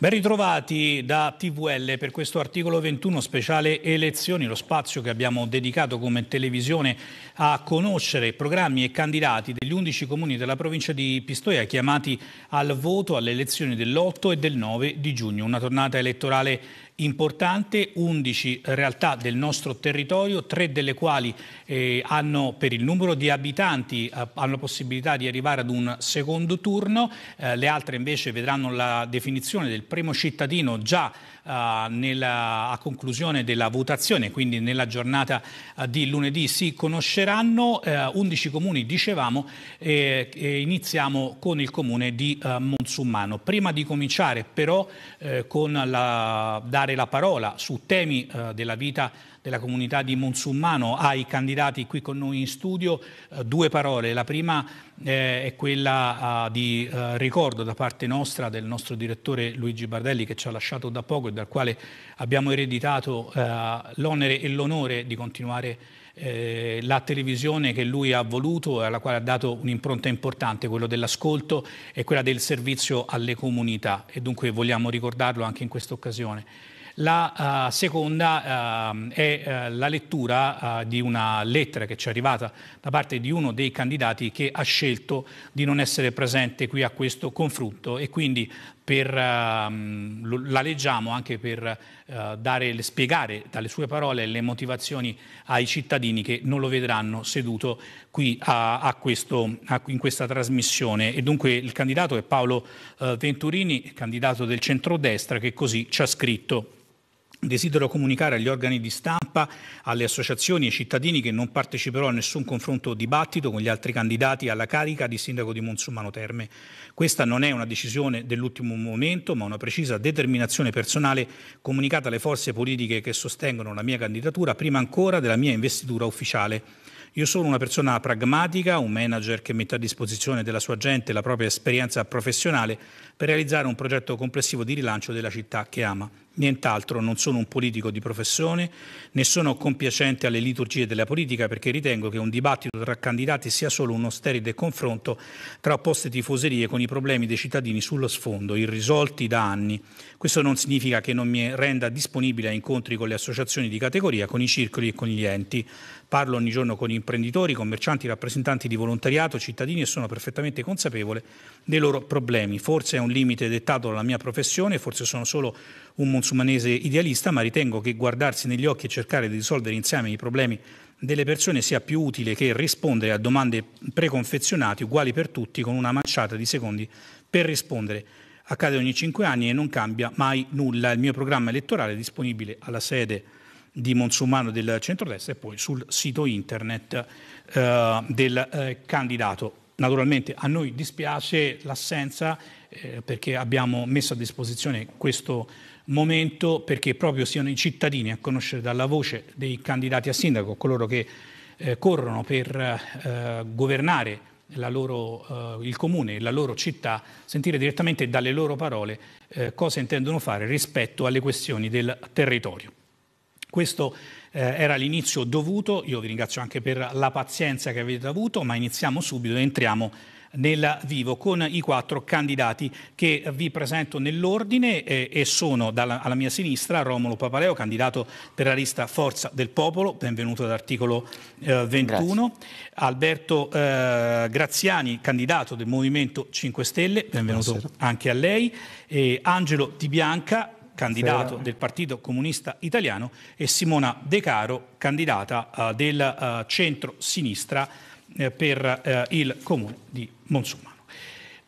Ben ritrovati da TVL per questo articolo 21 speciale elezioni, lo spazio che abbiamo dedicato come televisione a conoscere programmi e candidati degli 11 comuni della provincia di Pistoia chiamati al voto alle elezioni dell'8 e del 9 di giugno. Una tornata elettorale importante, 11 realtà del nostro territorio, tre delle quali eh, hanno per il numero di abitanti eh, hanno la possibilità di arrivare ad un secondo turno, eh, le altre invece vedranno la definizione del primo cittadino già eh, nella, a conclusione della votazione, quindi nella giornata eh, di lunedì si conosceranno 11 eh, comuni, dicevamo, e, iniziamo con il comune di Monsummano. Prima di cominciare però con la dare dare la parola su temi eh, della vita della comunità di Monsummano ai candidati qui con noi in studio eh, due parole. La prima eh, è quella ah, eh, di ricordo da parte nostra del nostro direttore Luigi Bardelli che ci ha lasciato da poco e dal quale abbiamo ereditato eh, l'onere e l'onore di continuare eh, la televisione che lui ha voluto e alla quale ha dato un'impronta importante, quello dell'ascolto e quella del servizio alle comunità e dunque vogliamo ricordarlo anche in questa occasione. La uh, seconda uh, è uh, la lettura eh, di una lettera che ci è arrivata da parte di uno dei candidati che ha scelto di non essere presente qui a questo confronto e quindi per, ehm, la leggiamo anche per dare, spiegare dalle sue parole le motivazioni ai cittadini che non lo vedranno seduto qui a, a questo, a, in questa trasmissione. E dunque il candidato è Paolo Venturini, candidato del centrodestra, che così ci ha scritto. Desidero comunicare agli organi di stampa, alle associazioni e ai cittadini che non parteciperò a nessun confronto o dibattito con gli altri candidati alla carica di sindaco di Monsumano Terme. Questa non è una decisione dell'ultimo momento, ma una precisa determinazione personale comunicata alle forze politiche che sostengono la mia candidatura prima ancora della mia investitura ufficiale. Io sono una persona pragmatica, un manager che mette a disposizione della sua gente la propria esperienza professionale per realizzare un progetto complessivo di rilancio della città che ama nient'altro, non sono un politico di professione, né sono compiacente alle liturgie della politica perché ritengo che un dibattito tra candidati sia solo uno sterile confronto tra opposte tifoserie con i problemi dei cittadini sullo sfondo, irrisolti da anni. Questo non significa che non mi renda disponibile a incontri con le associazioni di categoria, con i circoli e con gli enti. Parlo ogni giorno con imprenditori, commercianti, rappresentanti di volontariato, cittadini e sono perfettamente consapevole dei loro problemi. Forse è un limite dettato dalla mia professione, forse sono solo un monsuno transumanese idealista, ma ritengo che guardarsi negli occhi e cercare di risolvere insieme i problemi delle persone sia più utile che rispondere a domande preconfezionate, uguali per tutti, con una manciata di secondi per rispondere. Accade ogni cinque anni e non cambia mai nulla. Il mio programma elettorale è disponibile alla sede di Monsumano del centrodestra e poi sul sito internet eh, del eh, candidato. Naturalmente a noi dispiace l'assenza eh, perché abbiamo messo a disposizione questo momento perché proprio siano i cittadini a conoscere dalla voce dei candidati a sindaco, coloro che eh, corrono per eh, governare loro, eh, il comune, la loro città, sentire direttamente dalle loro parole eh, cosa intendono fare rispetto alle questioni del territorio. Questo eh, era l'inizio dovuto, io vi ringrazio anche per la pazienza che avete avuto, ma iniziamo subito e entriamo nel vivo con i quattro candidati che vi presento nell'ordine eh, e sono dalla, alla mia sinistra Romolo Papaleo, candidato per la lista Forza del Popolo, benvenuto all'articolo eh, 21, Grazie. Alberto eh, Graziani, candidato del Movimento 5 Stelle, benvenuto Buonasera. anche a lei, Angelo Di Bianca, candidato del Partito Comunista Italiano e Simona De Caro, candidata eh, del eh, centro-sinistra eh, per eh, il comune di Monsuma.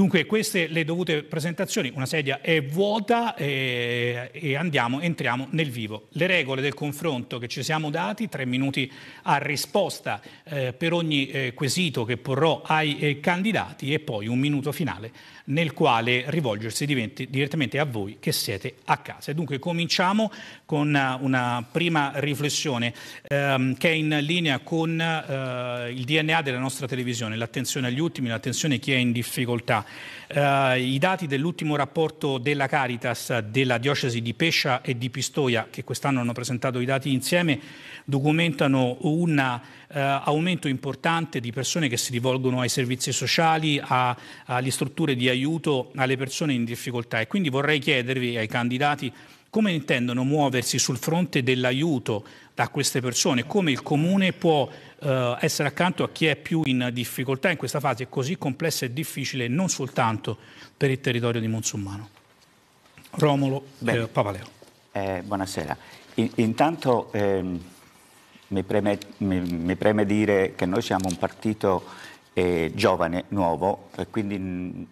Dunque queste le dovute presentazioni, una sedia è vuota e, eh, e andiamo, entriamo nel vivo. Le regole del confronto che ci siamo dati, tre minuti a risposta eh, per ogni eh, quesito che porrò ai eh, candidati e poi un minuto finale nel quale rivolgersi diventi, direttamente a voi che siete a casa. Dunque cominciamo con eh, una, prima riflessione ehm, che è in linea con eh, il DNA della nostra televisione, l'attenzione agli ultimi, l'attenzione a chi è in difficoltà. Eh, I dati dell'ultimo rapporto della Caritas della diocesi di Pescia e di Pistoia, che quest'anno hanno presentato i dati insieme, documentano un eh, aumento importante di persone che si rivolgono ai servizi sociali, a, alle strutture di aiuto alle persone in difficoltà e quindi vorrei chiedervi ai candidati come intendono muoversi sul fronte dell'aiuto a queste persone, come il Comune può eh, essere accanto a chi è più in difficoltà in questa fase così complessa e difficile non soltanto per il territorio di Monsummano. Romolo eh, Papaleo. Eh, buonasera. In, intanto ehm, mi, preme, mi, mi, preme, dire che noi siamo un partito eh, giovane, nuovo, e quindi mm,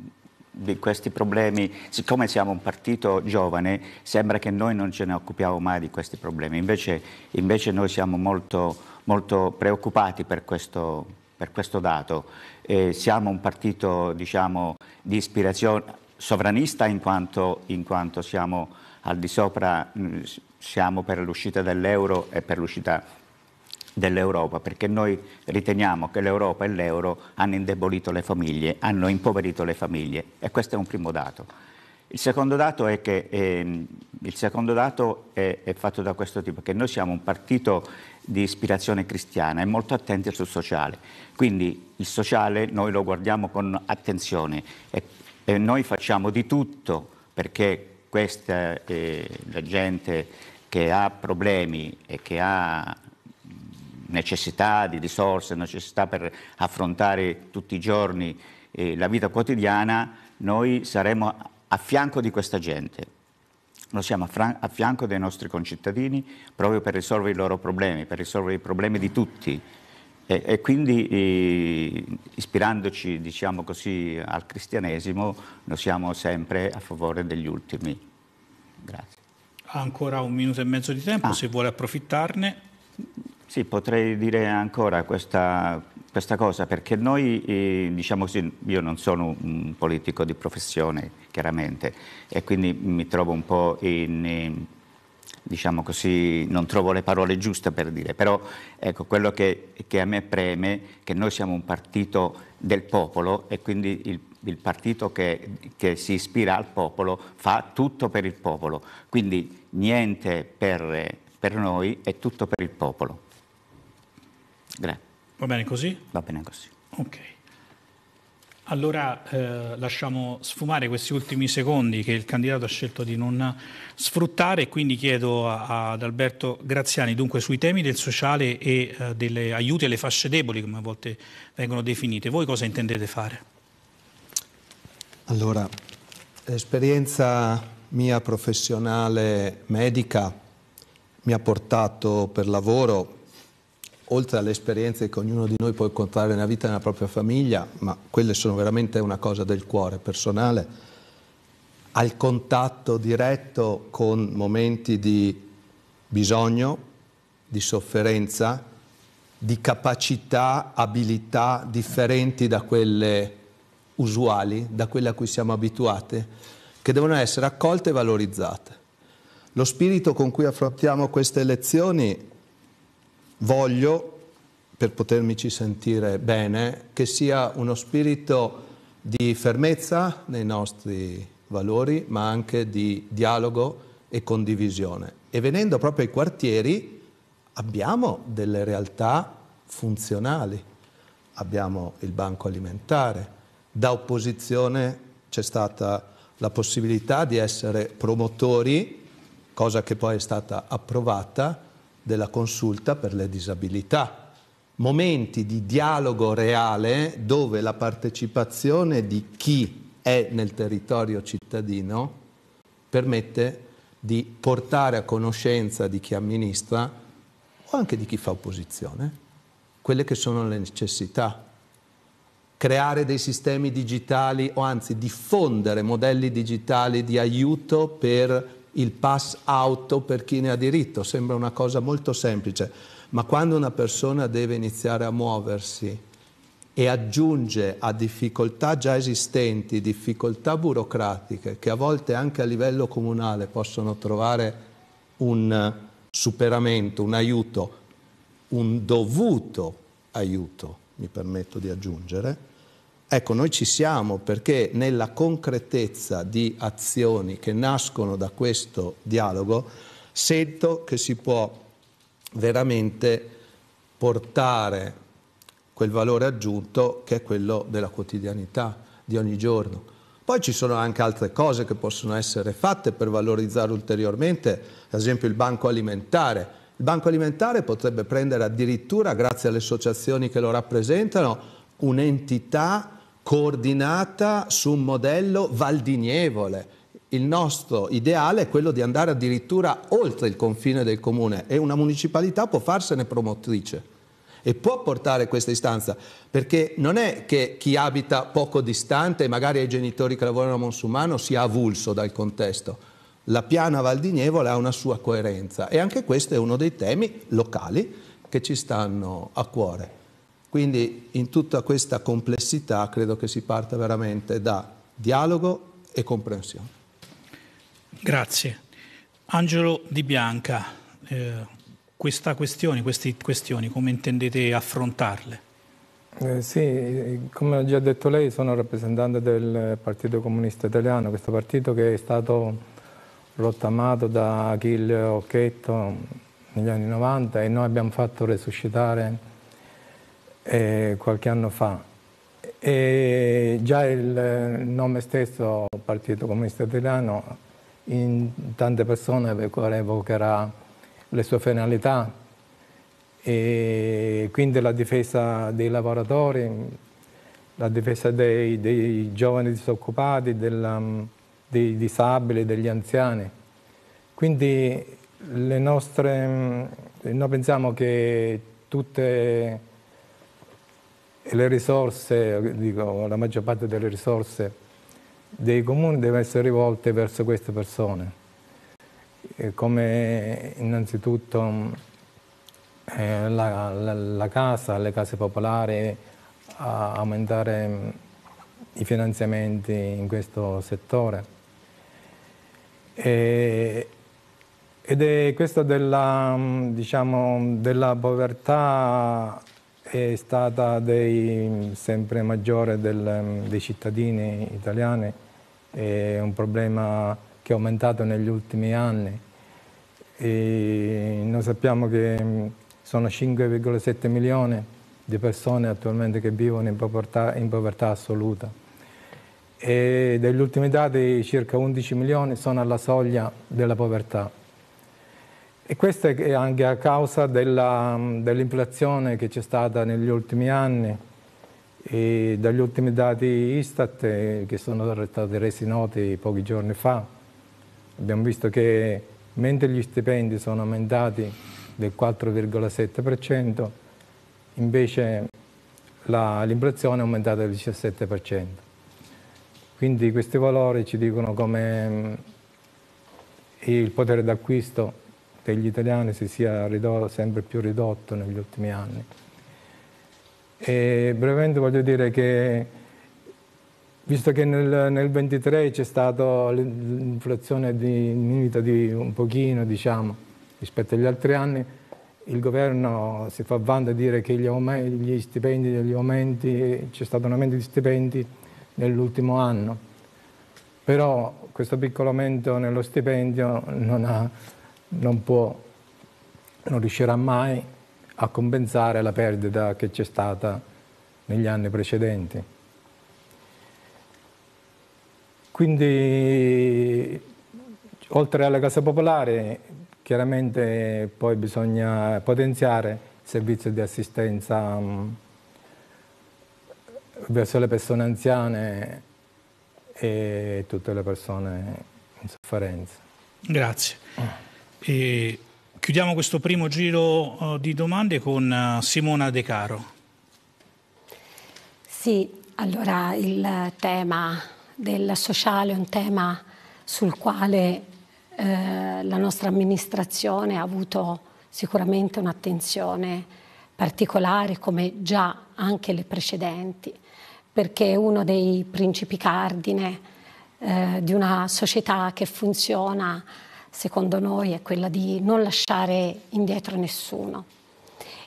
di questi problemi, siccome siamo un partito giovane, sembra che noi non ce ne occupiamo mai di questi problemi, invece, invece noi siamo molto, molto preoccupati per questo, per questo dato. Eh, siamo un partito diciamo, di ispirazione sovranista in quanto, in quanto siamo al di sopra, mm, siamo per l'uscita dall'euro e per l'uscita dell'Europa, perché noi riteniamo che l'Europa e l'euro hanno indebolito le famiglie, hanno impoverito le famiglie e questo è un primo dato. Il secondo dato è, che, eh, dato è, è fatto da questo tipo, che noi siamo un partito di ispirazione cristiana e molto attenti sul sociale, quindi il sociale noi lo guardiamo con attenzione e, e noi facciamo di tutto perché questa, eh, la gente che ha problemi e che ha necessità di risorse, necessità per affrontare tutti i giorni eh, la vita quotidiana, noi saremo a fianco di questa gente. Noi siamo a, fianco dei nostri concittadini proprio per risolvere i loro problemi, per risolvere i problemi di tutti. E, e quindi eh, ispirandoci diciamo così, al cristianesimo, noi siamo sempre a favore degli ultimi. Grazie. Ha ancora un minuto e mezzo di tempo, ah. se vuole approfittarne. Sì, potrei dire ancora questa, questa cosa, perché noi, eh, diciamo così, io non sono un politico di professione, chiaramente, e quindi mi trovo un po' in... Eh, diciamo così, non trovo le parole giuste per dire, però ecco, quello che, che a me preme è che noi siamo un partito del popolo e quindi il, il partito che, che, si ispira al popolo fa tutto per il popolo, quindi niente per, per noi e tutto per il popolo. Grazie. Va bene così? Va bene così. Ok. Allora eh, lasciamo sfumare questi ultimi secondi che il candidato ha scelto di non sfruttare e quindi chiedo a, ad Alberto Graziani dunque sui temi del sociale e eh, degli aiuti alle fasce deboli come a volte vengono definite. Voi cosa intendete fare? Allora, l'esperienza mia professionale medica mi ha portato per lavoro oltre alle esperienze che ognuno di noi può incontrare nella vita nella propria famiglia, ma quelle sono veramente una cosa del cuore personale, al contatto diretto con momenti di bisogno, di sofferenza, di capacità, abilità differenti da quelle usuali, da quelle a cui siamo abituati, che devono essere accolte e valorizzate. Lo spirito con cui affrontiamo queste lezioni voglio, per potermici sentire bene, che sia uno spirito di fermezza nei nostri valori, ma anche di dialogo e condivisione. E venendo proprio ai quartieri abbiamo delle realtà funzionali. Abbiamo il banco alimentare, da opposizione c'è stata la possibilità di essere promotori, cosa che poi è stata approvata, della consulta per le disabilità. Momenti di dialogo reale dove la partecipazione di chi è nel territorio cittadino permette di portare a conoscenza di chi amministra o anche di chi fa opposizione quelle che sono le necessità. Creare dei sistemi digitali o anzi diffondere modelli digitali di aiuto per il pass auto per chi ne ha diritto, sembra una cosa molto semplice, ma quando una persona deve iniziare a muoversi e aggiunge a difficoltà già esistenti, difficoltà burocratiche, che a volte anche a livello comunale possono trovare un superamento, un aiuto, un dovuto aiuto, mi permetto di aggiungere, Ecco, noi ci siamo perché nella concretezza di azioni che nascono da questo dialogo sento che si può veramente portare quel valore aggiunto che è quello della quotidianità di ogni giorno. Poi ci sono anche altre cose che possono essere fatte per valorizzare ulteriormente, ad esempio il banco alimentare. Il banco alimentare potrebbe prendere addirittura, grazie alle associazioni che lo rappresentano, un'entità coordinata su un modello valdinievole. Il nostro ideale è quello di andare addirittura oltre il confine del comune e una municipalità può farsene promotrice e può portare questa istanza, perché non è che chi abita poco distante e magari ai genitori che lavorano a Monsumano sia avulso dal contesto. La piana valdinievole ha una sua coerenza e anche questo è uno dei temi locali che ci stanno a cuore. Quindi in tutta questa complessità credo che si parta veramente da dialogo e comprensione. Grazie. Angelo Di Bianca, eh, questa questione, queste questioni, come intendete affrontarle? Eh, sì, come ha già detto lei, sono rappresentante del Partito Comunista Italiano, questo partito che è stato rottamato da Achille Occhetto negli anni 90 e noi abbiamo fatto resuscitare eh, qualche anno fa e già il nome stesso Partito Comunista Italiano in tante persone evocherà le sue finalità e quindi la difesa dei lavoratori, la difesa dei, dei giovani disoccupati, della, dei disabili, degli anziani. Quindi le nostre, noi pensiamo che tutte le risorse, dico, la maggior parte delle risorse dei comuni deve essere rivolte verso queste persone, come innanzitutto eh, la, la, la, casa, le case popolari, aumentare mm, i finanziamenti in questo settore. E, ed è questo della, mm, diciamo, della povertà è stata dei, sempre maggiore del, dei cittadini italiani, è un problema che è aumentato negli ultimi anni. E noi sappiamo che mm, sono 5,7 milioni di persone attualmente che vivono in povertà, in povertà assoluta e dagli ultimi dati circa 11 milioni sono alla soglia della povertà. E questo è anche a causa mm, dell'inflazione che c'è stata negli ultimi anni e dagli ultimi dati Istat eh, che sono stati resi noti pochi giorni fa. Abbiamo visto che mentre gli stipendi sono aumentati del 4,7%, invece l'inflazione è aumentata del 17%. Quindi questi valori ci dicono come mm, il potere d'acquisto degli italiani si sia ridotto, sempre più ridotto negli ultimi anni. E brevemente voglio dire che visto che nel, nel 23 c'è stata l'inflazione diminuita di un pochino, diciamo, rispetto agli altri anni, il governo si fa vanto a dire che gli, gli stipendi, gli aumenti, c'è stato un aumento di stipendi nell'ultimo anno, però questo piccolo aumento nello stipendio non ha non può, non riuscirà mai a compensare la perdita che c'è stata negli anni precedenti. Quindi, oltre alla Casa Popolare, chiaramente poi bisogna potenziare il servizio di assistenza mm, verso le persone anziane e tutte le persone in sofferenza. Grazie. Mm. E chiudiamo questo primo giro eh, di domande con eh, Simona De Caro. Sì, allora il tema del sociale è un tema sul quale eh, la nostra amministrazione ha avuto sicuramente un'attenzione particolare come già anche le precedenti, perché è uno dei principi cardine eh, di una società che funziona secondo noi, è quella di non lasciare indietro nessuno.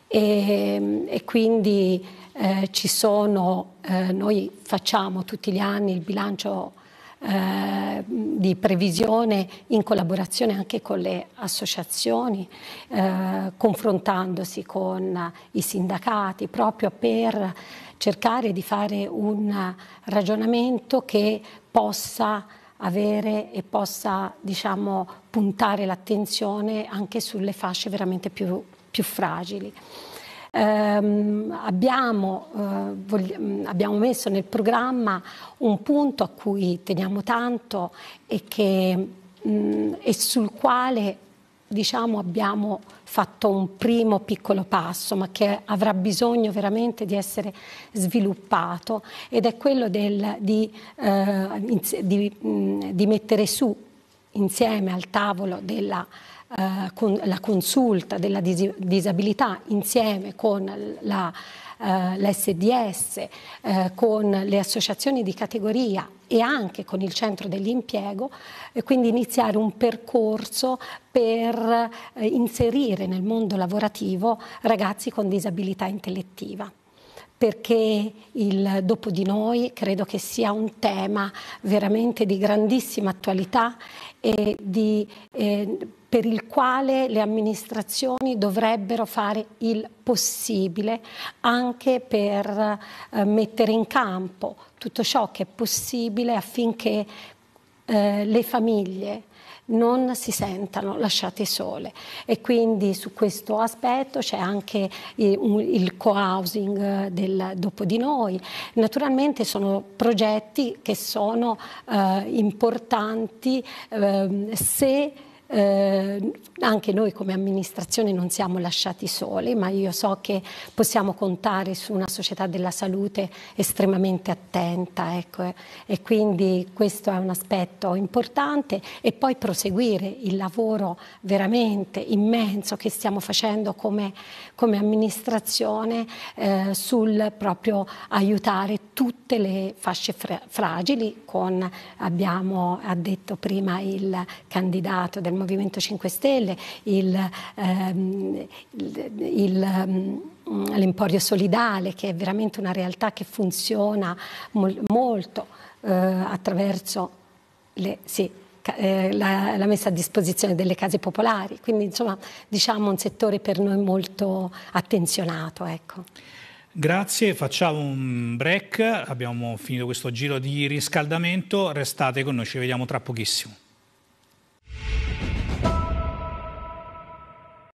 E, e quindi eh, ci sono, eh, noi facciamo tutti gli anni il bilancio eh, di previsione in collaborazione anche con le associazioni, eh, confrontandosi con i sindacati, proprio per cercare di fare un ragionamento che possa avere e possa diciamo, puntare l'attenzione anche sulle fasce veramente più, più fragili. Um, abbiamo, uh, eh, vogli- mm, abbiamo, messo nel programma un punto a cui teniamo tanto e, che, um, e sul quale diciamo abbiamo fatto un primo piccolo passo, ma che avrà bisogno veramente di essere sviluppato ed è quello del, di, eh, di, di, mettere su insieme al tavolo della eh, con, consulta della disabilità insieme con la eh, l'SDS, eh, con le associazioni di categoria e anche con il centro dell'impiego, e quindi iniziare un percorso per eh, inserire nel mondo lavorativo ragazzi con disabilità intellettiva perché il dopo di noi credo che sia un tema veramente di grandissima attualità e di eh, per il quale le amministrazioni dovrebbero fare il possibile anche per eh, mettere in campo tutto ciò che è possibile affinché eh, le famiglie non si sentano lasciate sole e quindi su questo aspetto c'è anche eh, il co-housing eh, del dopo di noi. Naturalmente sono progetti che sono eh, importanti eh, se eh, anche noi come amministrazione non siamo lasciati soli, ma io so che possiamo contare su una società della salute estremamente attenta ecco, eh, e quindi questo è un aspetto importante e poi proseguire il lavoro veramente immenso che stiamo facendo come, come amministrazione eh, sul proprio aiutare tutte le fasce fra fragili con abbiamo ha detto prima il candidato del Movimento 5 Stelle, il, ehm, il, il ehm, l'Emporio Solidale, che è veramente una realtà che funziona mol molto eh, attraverso le, sì, eh, la, la, messa a disposizione delle case popolari. Quindi, insomma, diciamo un settore per noi molto attenzionato. Ecco. Grazie, facciamo un break, abbiamo finito questo giro di riscaldamento, restate con noi, ci vediamo tra pochissimo.